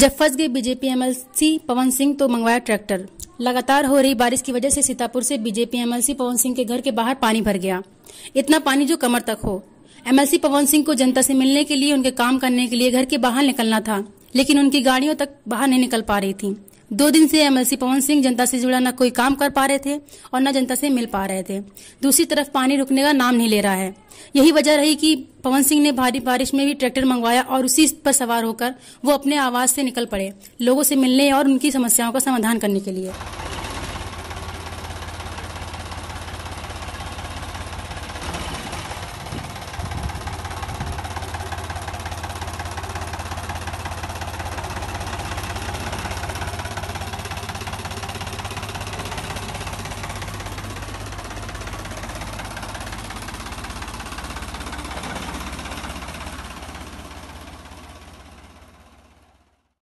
जब फंस गए बीजेपी एमएलसी पवन सिंह तो मंगवाया ट्रैक्टर लगातार हो रही बारिश की वजह से सीतापुर से बीजेपी एमएलसी पवन सिंह के घर के बाहर पानी भर गया इतना पानी जो कमर तक हो एमएलसी पवन सिंह को जनता से मिलने के लिए उनके काम करने के लिए घर के बाहर निकलना था लेकिन उनकी गाड़ियों तक बाहर नहीं निकल पा रही थी दो दिन से एमएलसी पवन सिंह जनता से जुड़ा न कोई काम कर पा रहे थे और न जनता से मिल पा रहे थे दूसरी तरफ पानी रुकने का नाम नहीं ले रहा है यही वजह रही कि पवन सिंह ने भारी बारिश में भी ट्रैक्टर मंगवाया और उसी पर सवार होकर वो अपने आवाज से निकल पड़े लोगों से मिलने और उनकी समस्याओं का समाधान करने के लिए